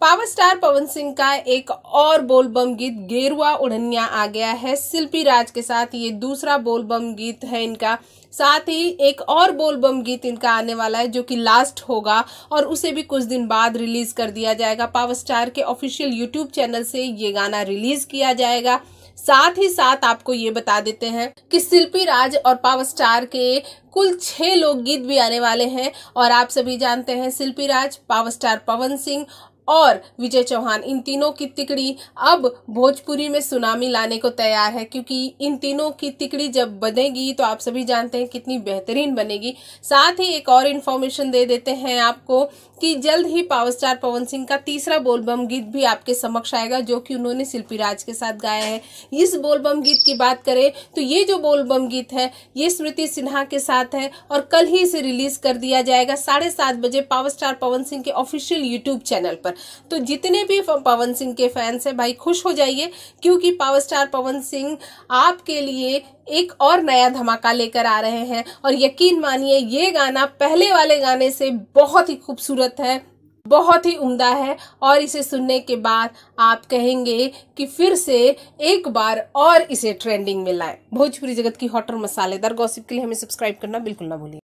power star Pawan Singh का एक और बोलबम गीत गेरुआ उड़निया आ गया है शिल्पी राज के साथ ये दूसरा बोलबम गीत है इनका साथ ही एक और बोलबम गीत इनका आने वाला है जो कि लास्ट होगा और उसे भी कुछ दिन बाद रिलीज कर दिया जाएगा पावर स्टार के ऑफिशियल यूट्यूब चैनल से ये गाना रिलीज किया जाएगा साथ ही साथ आपको ये बता देते हैं कि शिल्पी राज और पावर स्टार के कुल छह लोकगीत भी आने वाले हैं और आप सभी जानते हैं शिल्पी राज पावर स्टार पवन सिंह और विजय चौहान इन तीनों की तिकड़ी अब भोजपुरी में सुनामी लाने को तैयार है क्योंकि इन तीनों की तिकड़ी जब बनेगी तो आप सभी जानते हैं कितनी बेहतरीन बनेगी साथ ही एक और इन्फॉर्मेशन दे देते हैं आपको कि जल्द ही पावर स्टार पवन सिंह का तीसरा बोलबम गीत भी आपके समक्ष आएगा जो कि उन्होंने शिल्पी राज के साथ गाया है इस बोलबम गीत की बात करें तो ये जो बोलबम गीत है ये स्मृति सिन्हा के साथ है और कल ही इसे रिलीज कर दिया जाएगा साढ़े सात बजे पावर स्टार पवन सिंह के ऑफिशियल यूट्यूब चैनल पर तो जितने भी पवन सिंह के फैंस हैं भाई खुश हो जाइए क्योंकि पावर स्टार पवन सिंह आपके लिए एक और नया धमाका लेकर आ रहे हैं और यकीन मानिए ये गाना पहले वाले गाने से बहुत ही खूबसूरत है बहुत ही उम्दा है और इसे सुनने के बाद आप कहेंगे कि फिर से एक बार और इसे ट्रेंडिंग में लाएं भोजपुरी जगत की हॉट और मसालेदार गॉसिप के लिए हमें सब्सक्राइब करना बिल्कुल ना भूलिए